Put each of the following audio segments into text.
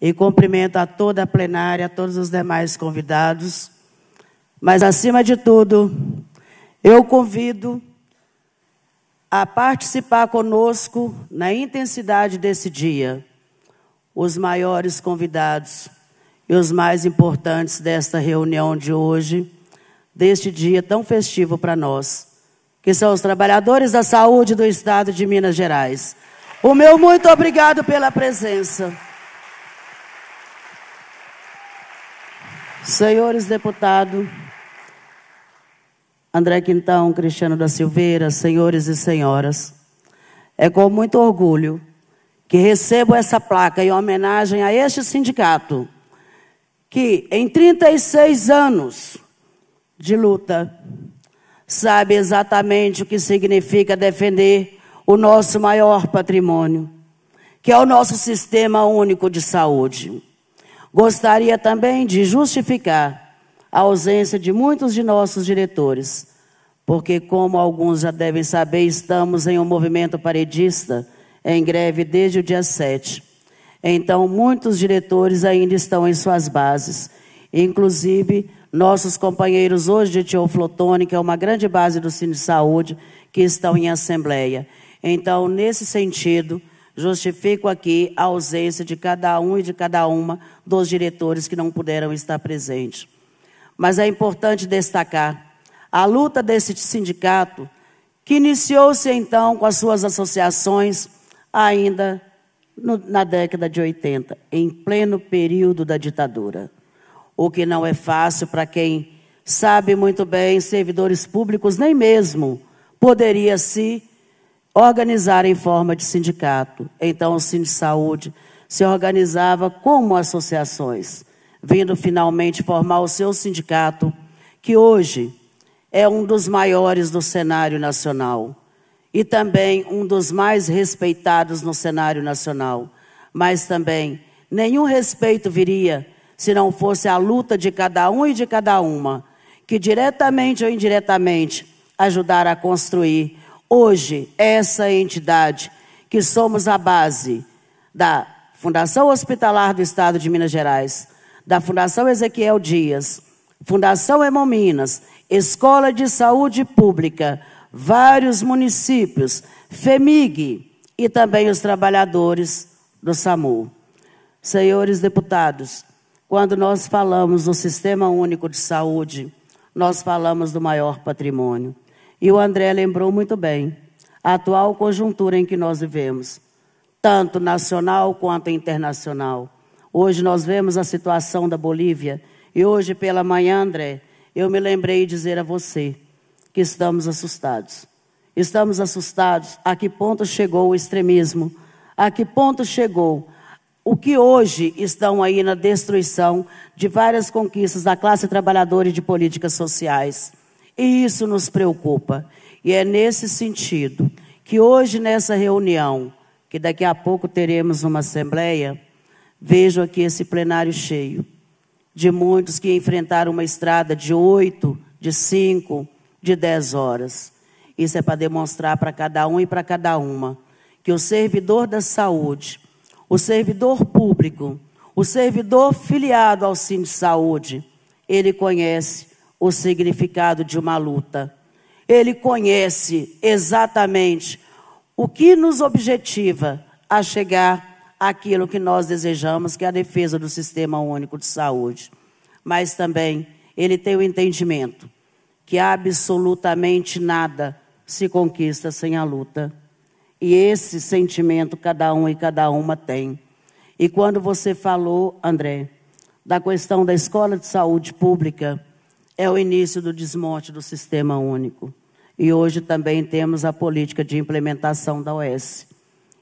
e cumprimento a toda a plenária, a todos os demais convidados. Mas, acima de tudo, eu convido a participar conosco na intensidade desse dia os maiores convidados e os mais importantes desta reunião de hoje, deste dia tão festivo para nós, que são os trabalhadores da saúde do Estado de Minas Gerais. O meu muito obrigado pela presença. Senhores deputados, André Quintão, Cristiano da Silveira, senhores e senhoras, é com muito orgulho que recebo essa placa em homenagem a este sindicato, que em 36 anos de luta sabe exatamente o que significa defender o nosso maior patrimônio, que é o nosso sistema único de saúde. Gostaria também de justificar a ausência de muitos de nossos diretores, porque, como alguns já devem saber, estamos em um movimento paredista em greve desde o dia 7. Então, muitos diretores ainda estão em suas bases, inclusive nossos companheiros hoje de Tioflotone, que é uma grande base do Cine Saúde, que estão em assembleia. Então, nesse sentido, Justifico aqui a ausência de cada um e de cada uma dos diretores que não puderam estar presentes. Mas é importante destacar a luta desse sindicato, que iniciou-se então com as suas associações ainda no, na década de 80, em pleno período da ditadura. O que não é fácil para quem sabe muito bem, servidores públicos nem mesmo poderia se organizar em forma de sindicato. Então, o de Saúde se organizava como associações, vindo finalmente formar o seu sindicato, que hoje é um dos maiores do cenário nacional e também um dos mais respeitados no cenário nacional. Mas também nenhum respeito viria se não fosse a luta de cada um e de cada uma, que diretamente ou indiretamente ajudara a construir Hoje, é essa entidade que somos a base da Fundação Hospitalar do Estado de Minas Gerais, da Fundação Ezequiel Dias, Fundação Hemominas, Escola de Saúde Pública, vários municípios, FEMIG e também os trabalhadores do SAMU. Senhores deputados, quando nós falamos do Sistema Único de Saúde, nós falamos do maior patrimônio. E o André lembrou muito bem a atual conjuntura em que nós vivemos, tanto nacional quanto internacional. Hoje nós vemos a situação da Bolívia e hoje pela manhã, André, eu me lembrei de dizer a você que estamos assustados. Estamos assustados a que ponto chegou o extremismo, a que ponto chegou o que hoje estão aí na destruição de várias conquistas da classe trabalhadora e de políticas sociais. E isso nos preocupa. E é nesse sentido que hoje, nessa reunião, que daqui a pouco teremos uma assembleia, vejo aqui esse plenário cheio de muitos que enfrentaram uma estrada de oito, de cinco, de dez horas. Isso é para demonstrar para cada um e para cada uma que o servidor da saúde, o servidor público, o servidor filiado ao de Saúde, ele conhece o significado de uma luta. Ele conhece exatamente o que nos objetiva a chegar àquilo que nós desejamos, que é a defesa do sistema único de saúde. Mas também ele tem o entendimento que absolutamente nada se conquista sem a luta. E esse sentimento cada um e cada uma tem. E quando você falou, André, da questão da escola de saúde pública, é o início do desmonte do sistema único. E hoje também temos a política de implementação da OS.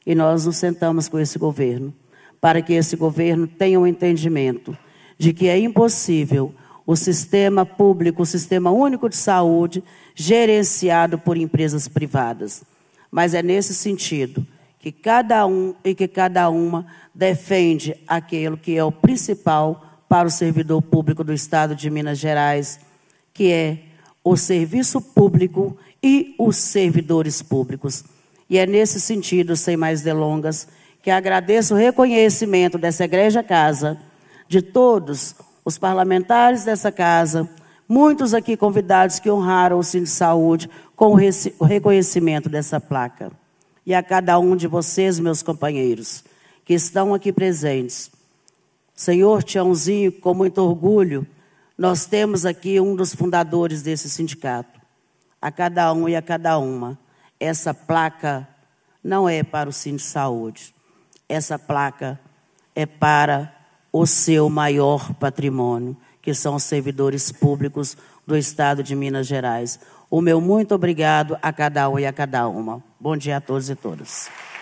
E nós nos sentamos com esse governo, para que esse governo tenha o um entendimento de que é impossível o sistema público, o sistema único de saúde, gerenciado por empresas privadas. Mas é nesse sentido que cada um e que cada uma defende aquilo que é o principal para o servidor público do Estado de Minas Gerais que é o serviço público e os servidores públicos. E é nesse sentido, sem mais delongas, que agradeço o reconhecimento dessa Igreja Casa, de todos os parlamentares dessa casa, muitos aqui convidados que honraram o de Saúde com o reconhecimento dessa placa. E a cada um de vocês, meus companheiros, que estão aqui presentes. Senhor Tiãozinho, com muito orgulho, nós temos aqui um dos fundadores desse sindicato. A cada um e a cada uma, essa placa não é para o Sindicato de Saúde. Essa placa é para o seu maior patrimônio, que são os servidores públicos do Estado de Minas Gerais. O meu muito obrigado a cada um e a cada uma. Bom dia a todos e todas.